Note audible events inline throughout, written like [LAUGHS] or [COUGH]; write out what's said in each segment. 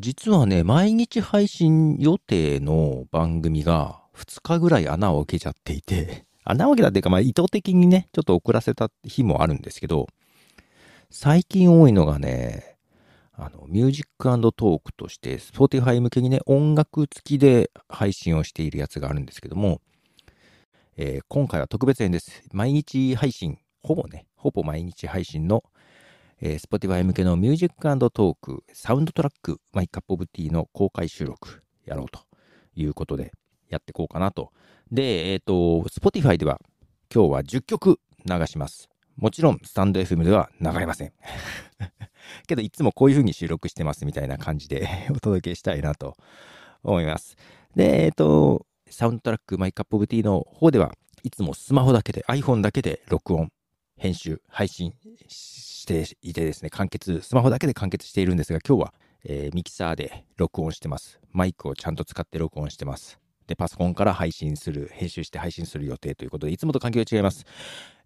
実はね、毎日配信予定の番組が2日ぐらい穴を開けちゃっていて、[LAUGHS] 穴を開けたっていうか、まあ意図的にね、ちょっと遅らせた日もあるんですけど、最近多いのがね、あの、ミュージックトークとして、ポーティファイ向けにね、音楽付きで配信をしているやつがあるんですけども、えー、今回は特別編です。毎日配信、ほぼね、ほぼ毎日配信のえー、Spotify 向けのミュージックトーク、サウンドトラック、マイカップオブティーの公開収録やろうということでやっていこうかなと。で、えっ、ー、と、Spotify では今日は10曲流します。もちろん、スタンド FM では流れません。[LAUGHS] けど、いつもこういう風に収録してますみたいな感じで [LAUGHS] お届けしたいなと思います。で、えっ、ー、と、サウンドトラックマイカップオブティーの方では、いつもスマホだけで、iPhone だけで録音編集、配信していてですね、完結、スマホだけで完結しているんですが、今日は、えー、ミキサーで録音してます。マイクをちゃんと使って録音してます。で、パソコンから配信する、編集して配信する予定ということで、いつもと環境が違います。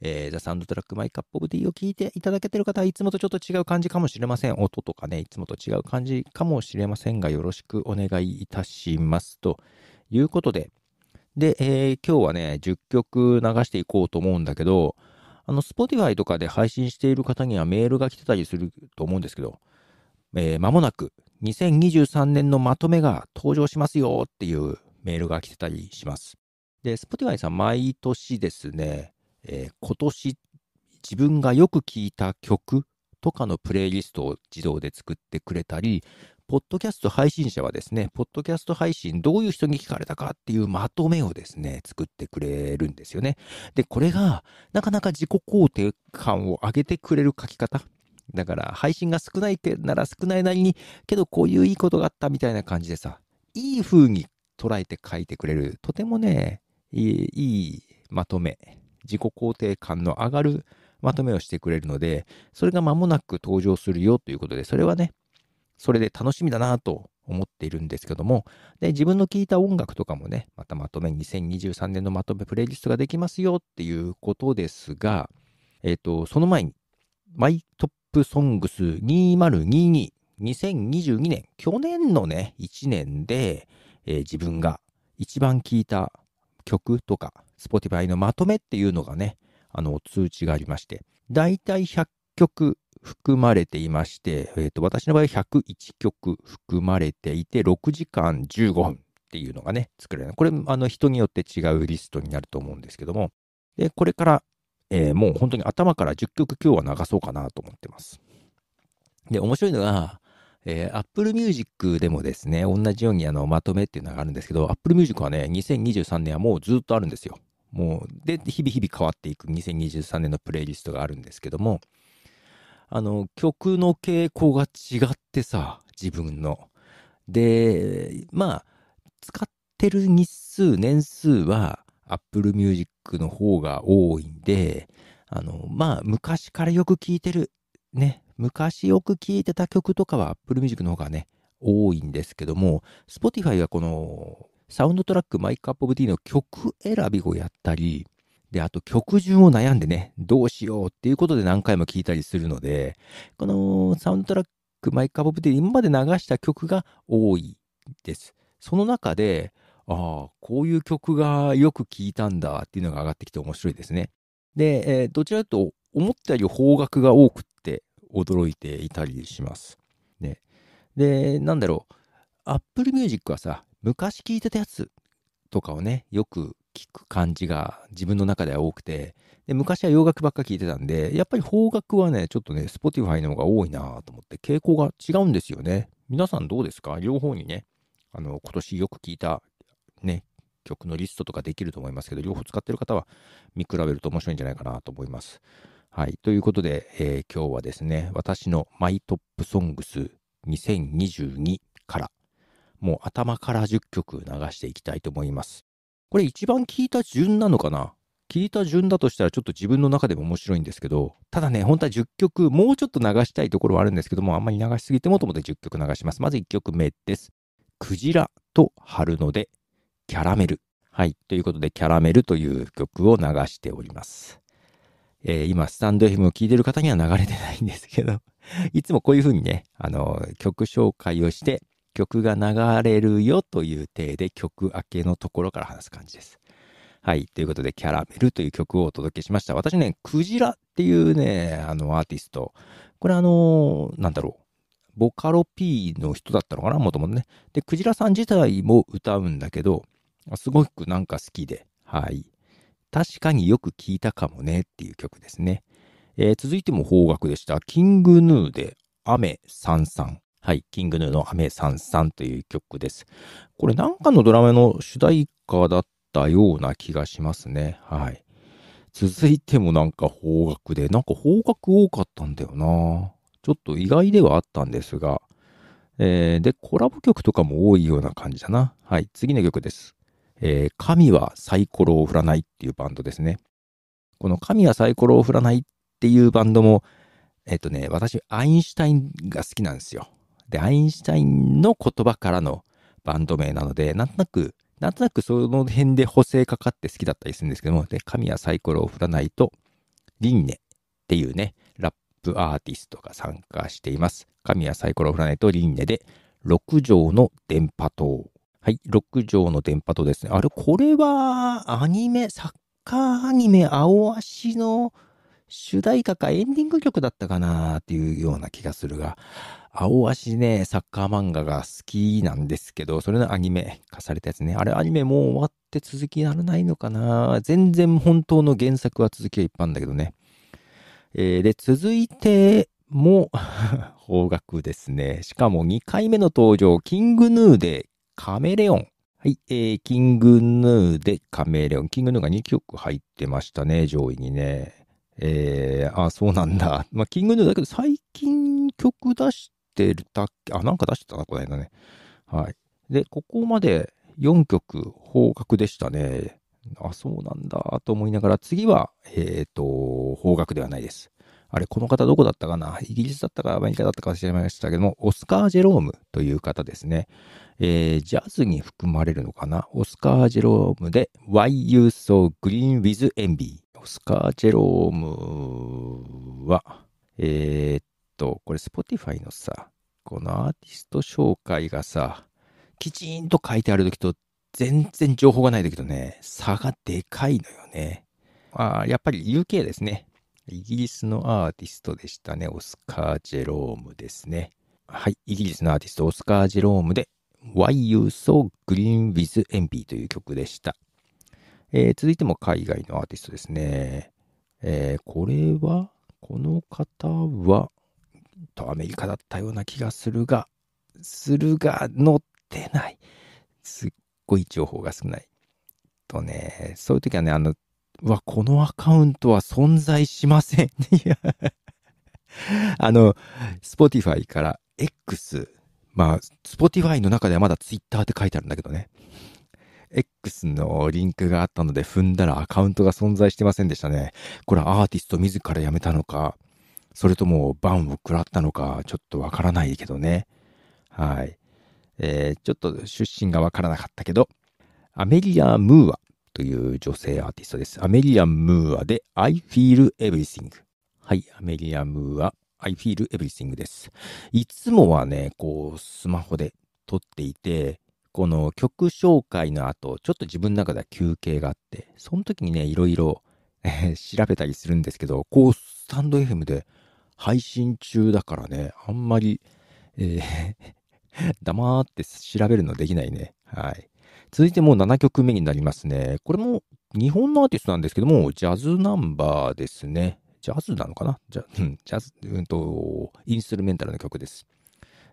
えー、ザ・サウンドトラック・マイ・カップ・オブ・ディを聞いていただけてる方はいつもとちょっと違う感じかもしれません。音とかね、いつもと違う感じかもしれませんが、よろしくお願いいたします。ということで、で、えー、今日はね、10曲流していこうと思うんだけど、あの、Spotify とかで配信している方にはメールが来てたりすると思うんですけど、えー、間もなく2023年のまとめが登場しますよっていうメールが来てたりします。で、Spotify さん毎年ですね、えー、今年自分がよく聴いた曲とかのプレイリストを自動で作ってくれたり、ポッドキャスト配信者はですね、ポッドキャスト配信どういう人に聞かれたかっていうまとめをですね、作ってくれるんですよね。で、これがなかなか自己肯定感を上げてくれる書き方。だから配信が少ないけなら少ないなりに、けどこういういいことがあったみたいな感じでさ、いい風に捉えて書いてくれる、とてもね、いいいいまとめ、自己肯定感の上がるまとめをしてくれるので、それが間もなく登場するよということで、それはね、それで楽しみだなと思っているんですけども、で、自分の聴いた音楽とかもね、またまとめ、2023年のまとめプレイリストができますよっていうことですが、えっ、ー、と、その前に、マイトップソングス2022、2022年、去年のね、1年で、えー、自分が一番聴いた曲とか、Spotify のまとめっていうのがね、あの、通知がありまして、だいたい100曲含まれていまして、えー、と、私の場合101曲含まれていて、6時間15分っていうのがね、作れる。これ、あの、人によって違うリストになると思うんですけども、で、これから、えー、もう本当に頭から10曲今日は流そうかなと思ってます。で、面白いのが、えー、Apple Music でもですね、同じようにあのまとめっていうのがあるんですけど、Apple Music はね、2023年はもうずっとあるんですよ。もう、で、日々日々変わっていく2023年のプレイリストがあるんですけども、あの、曲の傾向が違ってさ、自分の。で、まあ、使ってる日数、年数は Apple Music の方が多いんで、あの、まあ、昔からよく聴いてる、ね、昔よく聴いてた曲とかは Apple Music の方がね、多いんですけども、Spotify はこの、サウンドトラックマイクアップオブディの曲選びをやったり、で、あと曲順を悩んでね、どうしようっていうことで何回も聴いたりするので、このサウンドトラックマイカーボブで今まで流した曲が多いです。その中で、ああ、こういう曲がよく聴いたんだっていうのが上がってきて面白いですね。で、えー、どちらかとと思ったより方角が多くって驚いていたりします。ね。で、なんだろう。Apple Music はさ、昔聴いてたやつとかをね、よく聞く感じが自分の中では多くて、で昔は洋楽ばっか聞いてたんで、やっぱり邦楽はね、ちょっとね、Spotify の方が多いなと思って、傾向が違うんですよね。皆さんどうですか両方にね、あの、今年よく聞いた、ね、曲のリストとかできると思いますけど、両方使ってる方は見比べると面白いんじゃないかなと思います。はい。ということで、えー、今日はですね、私のマイトップソングス2022から、もう頭から10曲流していきたいと思います。これ一番聞いた順なのかな聞いた順だとしたらちょっと自分の中でも面白いんですけど、ただね、本当は10曲、もうちょっと流したいところはあるんですけども、あんまり流しすぎてもと思って10曲流します。まず1曲目です。クジラと春ので、キャラメル。はい。ということで、キャラメルという曲を流しております。えー、今、スタンド FM を聴いてる方には流れてないんですけど、いつもこういう風にね、あの、曲紹介をして、曲が流れるよという体で曲明けのところから話す感じです。はい。ということで、キャラメルという曲をお届けしました。私ね、クジラっていうね、あの、アーティスト。これあのー、なんだろう。ボカロ P の人だったのかなもともとね。で、クジラさん自体も歌うんだけど、すごくなんか好きで、はい。確かによく聴いたかもねっていう曲ですね。えー、続いても方角でした。キングヌーで雨さんさん。はい、キングヌーの雨さんさんという曲です。これなんかのドラマの主題歌だったような気がしますね。はい。続いてもなんか方角で、なんか方角多かったんだよなちょっと意外ではあったんですが、えー、で、コラボ曲とかも多いような感じだな。はい、次の曲です。えー、神はサイコロを振らないっていうバンドですね。この神はサイコロを振らないっていうバンドも、えっ、とね、私、アインシュタインが好きなんですよ。アインシュタインの言葉からのバンド名なので、なんとなく、なんとなくその辺で補正かかって好きだったりするんですけども、で、神はサイコロを振らないと、リンネっていうね、ラップアーティストが参加しています。神はサイコロを振らないとリンネで、六畳の電波塔。はい、六畳の電波塔ですね。あれ、これはアニメ、サッカーアニメ、青足の主題歌かエンディング曲だったかなっていうような気がするが、青足ね、サッカー漫画が好きなんですけど、それのアニメ化されたやつね。あれアニメもう終わって続きならないのかな全然本当の原作は続きは一般だけどね。えー、で、続いても方角 [LAUGHS] ですね。しかも2回目の登場、キングヌーでカメレオン。はい、えー、キングヌーでカメレオン。キングヌーが2曲入ってましたね、上位にね。えー、あ、そうなんだ。まあ、キングヌーだけど最近曲出してたっけあ、なんか出してたな、この間ね。はい。で、ここまで4曲方角でしたね。あ、そうなんだと思いながら、次は、えっ、ー、と、方角ではないです。あれ、この方どこだったかなイギリスだったかアメリカだったか忘れましたけども、オスカー・ジェロームという方ですね。えー、ジャズに含まれるのかなオスカー・ジェロームで Why You So Green With Envy。オスカー・ジェロームは、えー、と、これ Spotify のさ、このアーティスト紹介がさ、きちんと書いてある時と、全然情報がないきとね、差がでかいのよね。あやっぱり UK ですね。イギリスのアーティストでしたね。オスカー・ジェロームですね。はい。イギリスのアーティスト、オスカー・ジェロームで Why You So Green With Envy という曲でした。えー、続いても海外のアーティストですね。えー、これは、この方は、とアメリカだったような気がするが、するが、載ってない。すっごい情報が少ない。とね、そういう時はね、あの、わ、このアカウントは存在しません。いや、あの、Spotify から X、まあ、Spotify の中ではまだ Twitter って書いてあるんだけどね。X のリンクがあったので踏んだらアカウントが存在してませんでしたね。これはアーティスト自ら辞めたのか、それともバンを食らったのか、ちょっとわからないけどね。はい。えー、ちょっと出身がわからなかったけど、アメリア・ムーアという女性アーティストです。アメリア・ムーアで I Feel Everything。はい、アメリア・ムーア I Feel Everything です。いつもはね、こう、スマホで撮っていて、この曲紹介の後、ちょっと自分の中では休憩があって、その時にね、いろいろ調べたりするんですけど、こう、タンド FM で配信中だからね、あんまり、えー [LAUGHS] 黙って調べるのできないね。はい。続いてもう7曲目になりますね。これも日本のアーティストなんですけども、ジャズナンバーですね。ジャズなのかなジャ,、うん、ジャズ、うんと、インストゥルメンタルの曲です。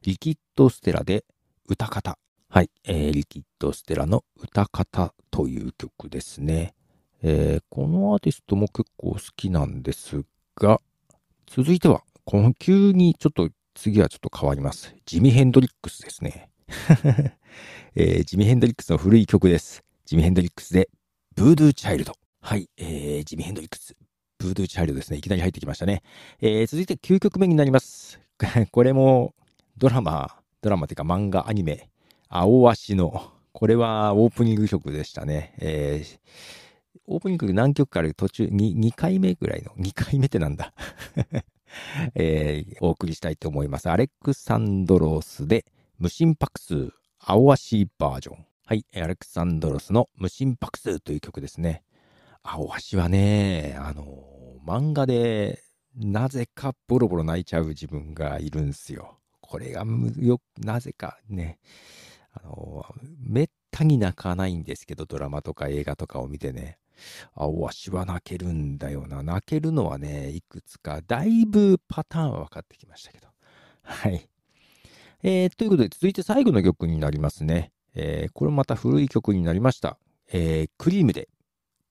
リキッド・ステラで歌方。はい、えー、リキッド・ステラの歌方という曲ですね。えー、このアーティストも結構好きなんですが、続いては、この急にちょっと、次はちょっと変わります。ジミヘンドリックスですね。[LAUGHS] えー、ジミヘンドリックスの古い曲です。ジミヘンドリックスで、ブードゥーチャイルド。はい、えー、ジミヘンドリックス、ブードゥーチャイルドですね。いきなり入ってきましたね。えー、続いて9曲目になります。[LAUGHS] これも、ドラマ、ドラマというか漫画、アニメ、青足の、これはオープニング曲でしたね。えーオープニング何曲かある途中に2回目ぐらいの、2回目ってなんだ [LAUGHS] えー、お送りしたいと思います。アレクサンドロスで、無心拍数、青足バージョン。はい、アレクサンドロスの無心拍数という曲ですね。青足はね、あの、漫画で、なぜかボロボロ泣いちゃう自分がいるんですよ。これがむよ、なぜかね、あの、めっったに泣かないんですけど、ドラマとか映画とかを見てね。あ、わしは泣けるんだよな。泣けるのはね、いくつか、だいぶパターン分かってきましたけど。はい。えー、ということで、続いて最後の曲になりますね。えー、これまた古い曲になりました。えー、クリームで、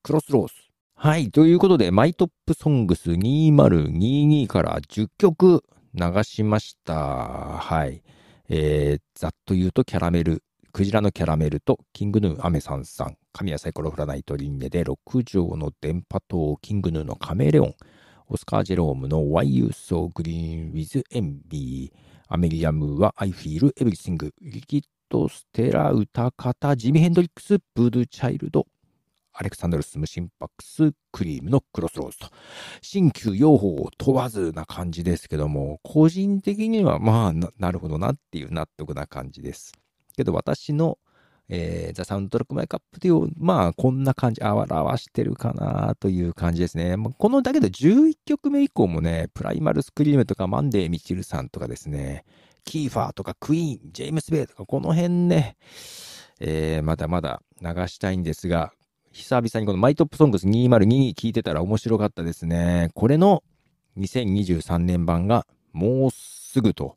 クロスロース。はい。ということで、マイトップソングス2022から10曲流しました。はい。えー、ざっと言うとキャラメル、クジラのキャラメルと、キングヌーアメさんさん、神谷サイコロフラナイトリンネで、六畳の電波塔、キングヌーのカメレオン、オスカー・ジェロームの Why You So Green with Envy、アメリアムは I Feel Everything、リキッド・ステラ、歌方、ジミ・ヘンドリックス、ブドゥ・チャイルド、アレクサンドルス・ムシンパックス、クリームのクロスローズと、新旧用法を問わずな感じですけども、個人的にはまあ [LAUGHS] なるほどなっていう納得な感じです。けど、私の、えー、ザ・サウンドトラック・マイ・カップという、まあ、こんな感じ、表してるかなという感じですね。この、だけど11曲目以降もね、プライマル・スクリームとか、マンデー・ミチルさんとかですね、キーファーとか、クイーン、ジェームス・ベイとか、この辺ね、えー、まだまだ流したいんですが、久々にこのマイトップソングス2022聞いてたら面白かったですね。これの2023年版がもうすぐと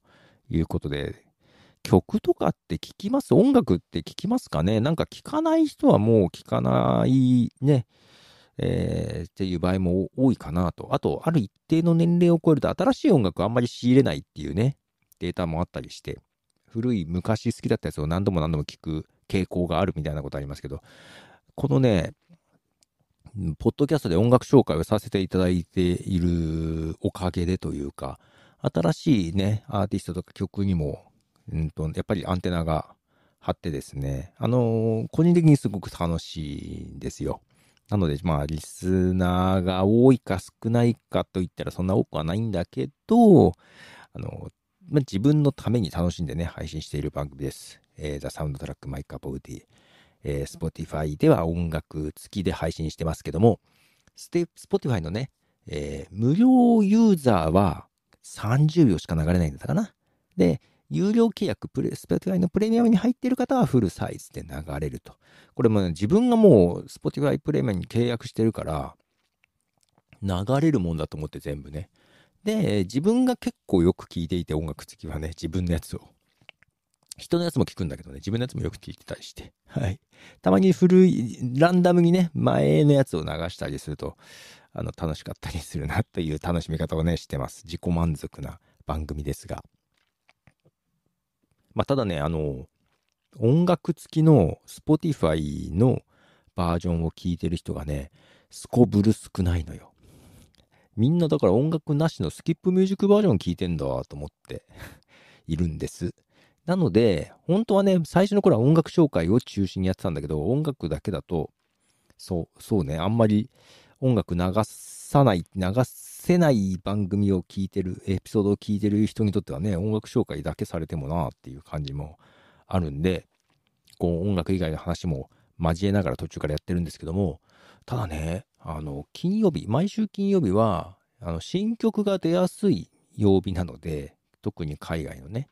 いうことで、曲とかって聞きます音楽って聞きますかねなんか聞かない人はもう聞かないね、えー、っていう場合も多いかなと。あと、ある一定の年齢を超えると新しい音楽あんまり仕入れないっていうね、データもあったりして、古い昔好きだったやつを何度も何度も聞く傾向があるみたいなことありますけど、このね、ポッドキャストで音楽紹介をさせていただいているおかげでというか、新しいね、アーティストとか曲にもうんと、やっぱりアンテナが張ってですね、あのー、個人的にすごく楽しいんですよ。なので、まあ、リスナーが多いか少ないかといったらそんな多くはないんだけど、あの、まあ、自分のために楽しんでね、配信している番組です。えー、The Soundtrack My Cup of Tea。えー、Spotify では音楽付きで配信してますけども、Spotify のね、えー、無料ユーザーは30秒しか流れないんだったかな。で、有料契約、プレスポティファイのプレミアムに入っている方はフルサイズで流れると。これも、ね、自分がもうスポティファイプレミアムに契約してるから、流れるもんだと思って全部ね。で、自分が結構よく聴いていて音楽好きはね、自分のやつを。人のやつも聴くんだけどね、自分のやつもよく聞いてたりして。はい。たまに古い、ランダムにね、前のやつを流したりすると、あの、楽しかったりするなという楽しみ方をね、してます。自己満足な番組ですが。まあ、ただね、あの、音楽付きの Spotify のバージョンを聴いてる人がね、すこぶる少ないのよ。みんなだから音楽なしのスキップミュージックバージョン聴いてんだと思っているんです。なので、本当はね、最初の頃は音楽紹介を中心にやってたんだけど、音楽だけだと、そう、そうね、あんまり音楽流さない、流すせない番組を聞いてるエピソードを聞いてる人にとってはね音楽紹介だけされてもなっていう感じもあるんでこう音楽以外の話も交えながら途中からやってるんですけどもただねあの金曜日毎週金曜日はあの新曲が出やすい曜日なので特に海外のね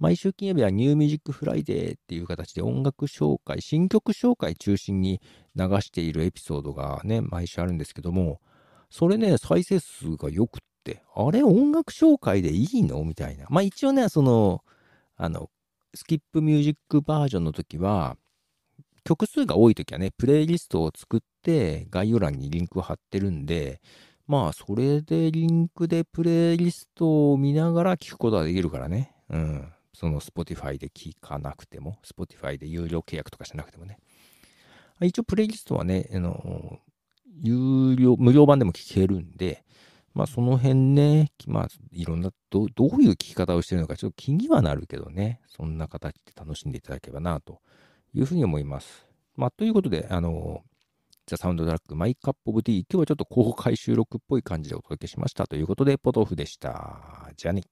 毎週金曜日はニューミュージックフライデーっていう形で音楽紹介、新曲紹介中心に流しているエピソードがね、毎週あるんですけども、それね、再生数が良くって、あれ音楽紹介でいいのみたいな。まあ一応ね、その、あの、スキップミュージックバージョンの時は、曲数が多い時はね、プレイリストを作って概要欄にリンクを貼ってるんで、まあそれでリンクでプレイリストを見ながら聞くことができるからね。うん。その Spotify で聞かなくても、Spotify で有料契約とかしなくてもね。一応プレイリストはね、あの、有料、無料版でも聞けるんで、まあその辺ね、まあいろんなど、どういう聞き方をしてるのかちょっと気にはなるけどね、そんな形で楽しんでいただければなというふうに思います。まあということで、あの、ザ・サウンドトラックマイカップオブティー、今日はちょっと公開収録っぽい感じでお届けしましたということで、ポトフでした。じゃあね。